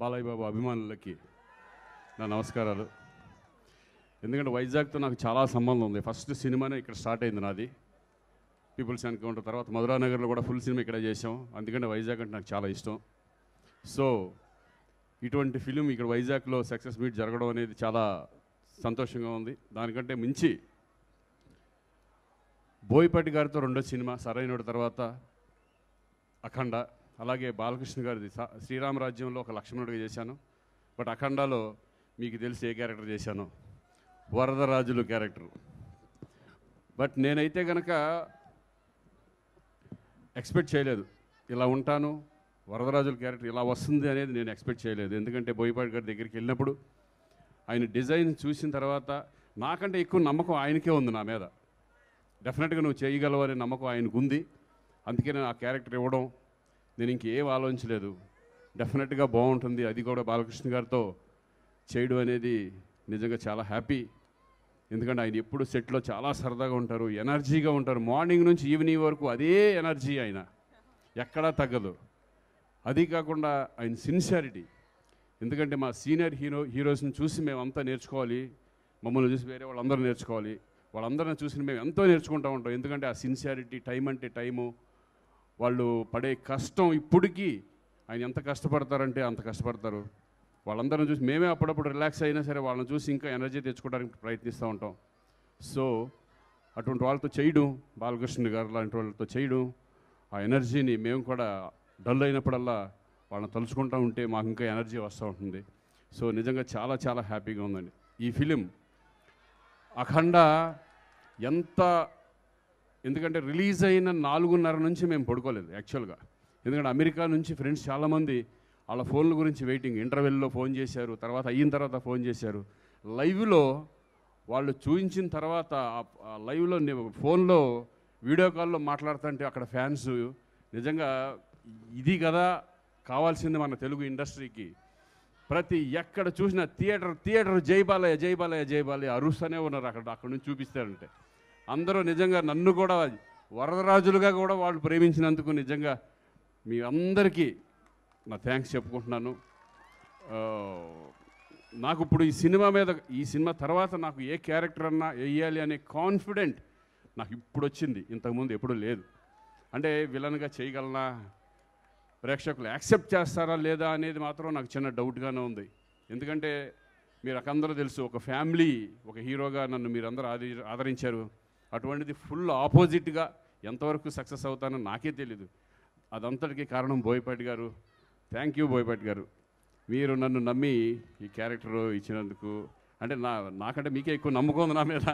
బాలయ్య బాబు అభిమానులకి నా నమస్కారాలు ఎందుకంటే వైజాగ్తో నాకు చాలా సంబంధం ఉంది ఫస్ట్ సినిమానే ఇక్కడ స్టార్ట్ అయింది నాది పీపుల్స్ ఎన్కౌంటర్ తర్వాత మధురానగర్లో కూడా ఫుల్ సినిమా ఇక్కడ చేసాం అందుకంటే వైజాగ్ అంటే నాకు చాలా ఇష్టం సో ఇటువంటి ఫిలిం ఇక్కడ వైజాగ్లో సక్సెస్ మీట్ జరగడం అనేది చాలా సంతోషంగా ఉంది దానికంటే మించి బోయిపాటి గారితో రెండో సినిమా సరైన తర్వాత అఖండ అలాగే బాలకృష్ణ గారిది శ్రీరామరాజ్యంలో ఒక లక్ష్మణుడిగా చేశాను బట్ అఖండాలో మీకు తెలిసి ఏ క్యారెక్టర్ చేశాను వరదరాజులు క్యారెక్టర్ బట్ నేనైతే కనుక ఎక్స్పెక్ట్ చేయలేదు ఇలా ఉంటాను వరదరాజుల క్యారెక్టర్ ఇలా వస్తుంది అనేది నేను ఎక్స్పెక్ట్ చేయలేదు ఎందుకంటే బోయపాటి గారి దగ్గరికి వెళ్ళినప్పుడు ఆయన డిజైన్ చూసిన తర్వాత నాకంటే ఎక్కువ నమ్మకం ఆయనకే ఉంది నా మీద డెఫినెట్గా నువ్వు చేయగలవు అనే నమ్మకం ఆయనకు ఉంది అందుకే నేను ఆ క్యారెక్టర్ ఇవ్వడం నేను ఇంకేం ఆలోచించలేదు డెఫినెట్గా బాగుంటుంది అది కూడా బాలకృష్ణ గారితో చేయడం అనేది నిజంగా చాలా హ్యాపీ ఎందుకంటే ఆయన ఎప్పుడు సెట్లో చాలా సరదాగా ఉంటారు ఎనర్జీగా ఉంటారు మార్నింగ్ నుంచి ఈవినింగ్ వరకు అదే ఎనర్జీ ఆయన ఎక్కడా తగ్గదు అది కాకుండా ఆయన సిన్సియారిటీ ఎందుకంటే మా సీనియర్ హీరో హీరోస్ని చూసి మేము అంతా నేర్చుకోవాలి మమ్మల్ని చూసి వేరే వాళ్ళందరూ నేర్చుకోవాలి వాళ్ళందరిని చూసి మేము ఎంతో నేర్చుకుంటూ ఉంటాం ఎందుకంటే ఆ సిన్సియారిటీ టైం అంటే టైము వాళ్ళు పడే కష్టం ఇప్పటికీ ఆయన ఎంత కష్టపడతారంటే అంత కష్టపడతారు వాళ్ళందరం చూసి మేమే అప్పుడప్పుడు రిలాక్స్ అయినా సరే వాళ్ళని చూసి ఇంకా ఎనర్జీ తెచ్చుకోవడానికి ప్రయత్నిస్తూ ఉంటాం సో అటువంటి వాళ్ళతో చేయడం బాలకృష్ణ గారు లాంటి వాళ్ళతో చేయడం ఆ ఎనర్జీని మేము కూడా డల్ అయినప్పుడల్లా వాళ్ళని తలుచుకుంటూ ఉంటే మాకు ఇంకా ఎనర్జీ వస్తూ ఉంటుంది సో నిజంగా చాలా చాలా హ్యాపీగా ఉందండి ఈ ఫిలిం అఖండ ఎంత ఎందుకంటే రిలీజ్ అయిన నాలుగున్నర నుంచి మేము పడుకోలేదు యాక్చువల్గా ఎందుకంటే అమెరికా నుంచి ఫ్రెండ్స్ చాలామంది వాళ్ళ ఫోన్ల గురించి వెయిటింగ్ ఇంటర్వెల్లో ఫోన్ చేశారు తర్వాత అయిన తర్వాత ఫోన్ చేశారు లైవ్లో వాళ్ళు చూపించిన తర్వాత లైవ్లో ఫోన్లో వీడియో కాల్లో మాట్లాడుతుంటే అక్కడ ఫ్యాన్స్ నిజంగా ఇది కదా కావాల్సింది మన తెలుగు ఇండస్ట్రీకి ప్రతి ఎక్కడ చూసిన థియేటర్ థియేటర్ జైబాలయ జైబాలయ జైబాలయ అరుస్తూనే ఉన్నారు అక్కడ అక్కడ నుంచి చూపిస్తారంటే అందరూ నిజంగా నన్ను కూడా వరదరాజులుగా కూడా వాళ్ళు ప్రేమించినందుకు నిజంగా మీ అందరికీ నా థ్యాంక్స్ చెప్పుకుంటున్నాను నాకు ఇప్పుడు ఈ సినిమా మీద ఈ సినిమా తర్వాత నాకు ఏ క్యారెక్టర్ అన్నా వేయాలి అనే కాన్ఫిడెంట్ నాకు ఇప్పుడు వచ్చింది ఇంతకుముందు ఎప్పుడూ లేదు అంటే విలన్గా చేయగలనా ప్రేక్షకులు యాక్సెప్ట్ చేస్తారా లేదా అనేది మాత్రం నాకు చిన్న డౌట్గానే ఉంది ఎందుకంటే మీరు అందరూ తెలుసు ఒక ఫ్యామిలీ ఒక హీరోగా నన్ను మీరందరూ ఆదరించారు అటువంటిది ఫుల్ ఆపోజిట్గా ఎంతవరకు సక్సెస్ అవుతానో నాకే తెలీదు అదంతటికి కారణం బోయపాటి గారు థ్యాంక్ యూ బోయపాటి గారు మీరు నన్ను నమ్మి ఈ క్యారెక్టర్ ఇచ్చినందుకు అంటే నా నాకంటే మీకే ఎక్కువ నమ్మకం ఉంది నా మీద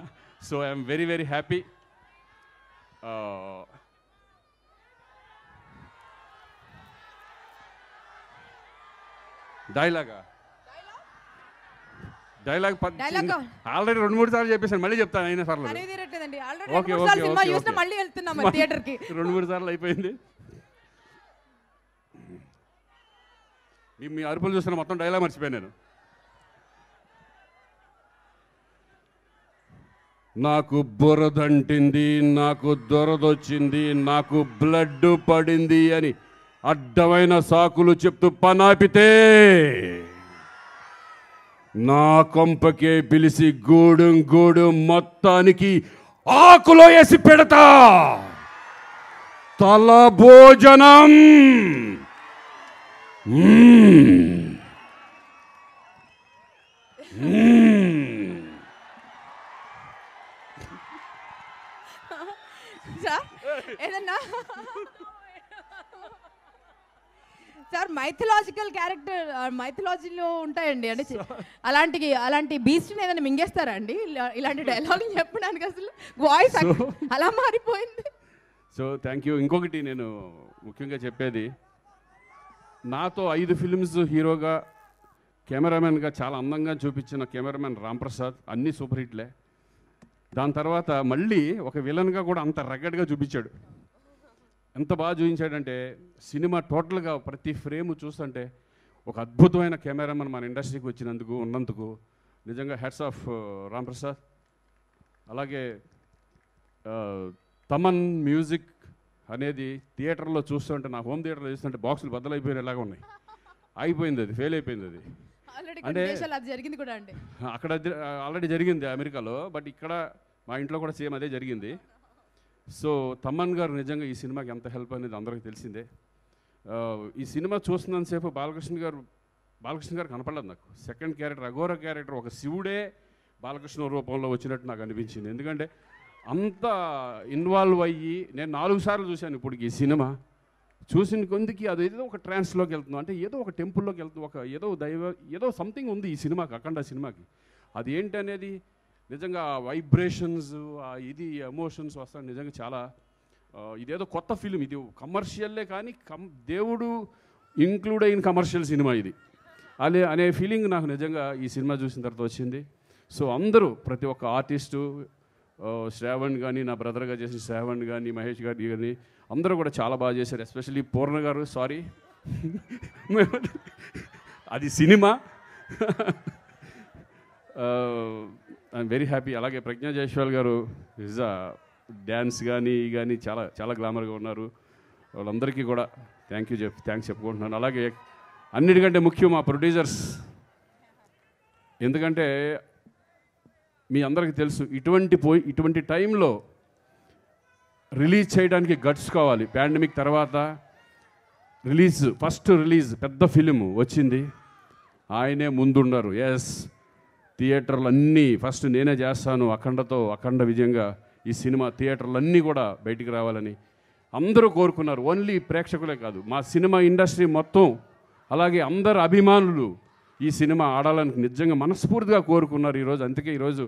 so I'm very very happy డైలాగా డైలాగ్ ఆల్రెడీ రెండు మూడు సార్లు చెప్పేసాను మళ్ళీ చెప్తాను అయినా సార్లు ఓకే ఓకే రెండు మూడు సార్లు అయిపోయింది మీ అరుపులు చూస్తున్న మొత్తం డైలాగ్ మర్చిపోయాను నేను నాకు బురదంటింది నాకు దొరదొచ్చింది నాకు బ్లడ్ పడింది అని అడ్డమైన సాకులు చెప్తూ పనాపితే నా కొంపకే పిలిచి గూడు గూడు మొత్తానికి ఆకులో వేసి పెడతా తల భోజనం ఏదన్నా సార్ మైథలాజికల్ క్యారెక్టర్ మైథలాజీలో ఉంటాయండి అంటే అలాంటి అలాంటి బీస్ట్ ఏదైనా మింగేస్తారా అండి ఇలాంటి డైలాగ్ చెప్పడానికి అసలు వాయిస్ అలా మారిపోయింది సో థ్యాంక్ యూ ఇంకొకటి నేను ముఖ్యంగా చెప్పేది నాతో ఐదు ఫిల్మ్స్ హీరోగా కెమెరామెన్గా చాలా అందంగా చూపించిన కెమెరామెన్ రాంప్రసాద్ అన్నీ సూపర్ హిట్లే దాని తర్వాత మళ్ళీ ఒక విలన్గా కూడా అంత రగడ్గా చూపించాడు ఎంత బాగా చూపించాడంటే సినిమా టోటల్గా ప్రతి ఫ్రేమ్ చూస్తుంటే ఒక అద్భుతమైన కెమెరామన్ మన ఇండస్ట్రీకి వచ్చినందుకు ఉన్నందుకు నిజంగా హెడ్స్ ఆఫ్ uh, రాంప్రసాద్ అలాగే తమన్ మ్యూజిక్ అనేది థియేటర్లో చూస్తుంటే నా హోమ్ థియేటర్లో చూస్తుంటే బాక్సులు బద్దలైపోయేలాగా ఉన్నాయి ఆగిపోయింది అది ఫెయిల్ అయిపోయింది అది అంటే జరిగింది కూడా అండి అక్కడ ఆల్రెడీ జరిగింది అమెరికాలో బట్ ఇక్కడ మా ఇంట్లో కూడా సేమ్ అదే జరిగింది సో తమ్మన్ గారు నిజంగా ఈ సినిమాకి ఎంత హెల్ప్ అనేది అందరికీ తెలిసిందే ఈ సినిమా చూస్తున్నంతసేపు బాలకృష్ణ గారు బాలకృష్ణ గారు కనపడలేదు నాకు సెకండ్ క్యారెక్టర్ అఘోర క్యారెక్టర్ ఒక శివుడే బాలకృష్ణ రూపంలో వచ్చినట్టు నాకు అనిపించింది ఎందుకంటే అంత ఇన్వాల్వ్ అయ్యి నేను నాలుగు సార్లు చూశాను ఇప్పుడు ఈ సినిమా చూసిన కొందికి అది ఏదో ఒక ట్రాన్స్లోకి వెళ్తుందో అంటే ఏదో ఒక టెంపుల్లోకి వెళ్తుంది ఒక ఏదో దైవ ఏదో సంథింగ్ ఉంది ఈ సినిమాకి అఖండ సినిమాకి అది ఏంటనేది నిజంగా వైబ్రేషన్స్ ఇది ఎమోషన్స్ వస్తాయి నిజంగా చాలా ఇదేదో కొత్త ఫిలిం ఇది కమర్షియల్లే కానీ కం దేవుడు ఇంక్లూడ్ అయిన కమర్షియల్ సినిమా ఇది అలే అనే ఫీలింగ్ నాకు నిజంగా ఈ సినిమా చూసిన తర్వాత వచ్చింది సో అందరూ ప్రతి ఒక్క ఆర్టిస్టు శ్రావణ్ కానీ నా బ్రదర్గా చేసిన శ్రావణ్ కానీ మహేష్ గారి కానీ అందరూ కూడా చాలా బాగా చేశారు ఎస్పెషల్లీ పూర్ణ గారు సారీ అది సినిమా ఐఎమ్ వెరీ హ్యాపీ అలాగే ప్రజ్ఞా జైస్వాల్ గారు ఇజ్ అ డ్యాన్స్ కానీ కానీ చాలా చాలా గ్లామర్గా ఉన్నారు వాళ్ళందరికీ కూడా థ్యాంక్ యూ చెప్ థ్యాంక్స్ చెప్పుకుంటున్నాను అలాగే అన్నిటికంటే ముఖ్యం మా ప్రొడ్యూసర్స్ ఎందుకంటే మీ అందరికీ తెలుసు ఇటువంటి పోయి ఇటువంటి టైంలో రిలీజ్ చేయడానికి గట్స్ కావాలి పాండమిక్ తర్వాత రిలీజ్ ఫస్ట్ రిలీజ్ పెద్ద ఫిలిం వచ్చింది ఆయనే ముందున్నారు ఎస్ థియేటర్లు అన్నీ ఫస్ట్ నేనే చేస్తాను అఖండతో అఖండ విజయంగా ఈ సినిమా థియేటర్లన్నీ కూడా బయటికి రావాలని అందరూ కోరుకున్నారు ఓన్లీ ప్రేక్షకులే కాదు మా సినిమా ఇండస్ట్రీ మొత్తం అలాగే అందరు అభిమానులు ఈ సినిమా ఆడాలని నిజంగా మనస్ఫూర్తిగా కోరుకున్నారు ఈరోజు అందుకే ఈరోజు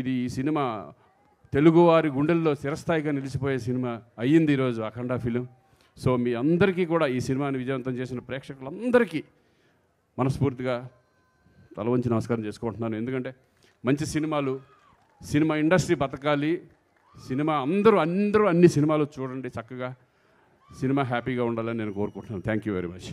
ఇది ఈ సినిమా తెలుగువారి గుండెల్లో చిరస్థాయిగా నిలిచిపోయే సినిమా అయ్యింది ఈరోజు అఖండ ఫిలిం సో మీ అందరికీ కూడా ఈ సినిమాని విజయవంతం చేసిన ప్రేక్షకులందరికీ మనస్ఫూర్తిగా తల వంచి నమస్కారం చేసుకుంటున్నాను ఎందుకంటే మంచి సినిమాలు సినిమా ఇండస్ట్రీ బతకాలి సినిమా అందరూ అందరూ అన్ని సినిమాలు చూడండి చక్కగా సినిమా హ్యాపీగా ఉండాలని నేను కోరుకుంటున్నాను థ్యాంక్ యూ వెరీ మచ్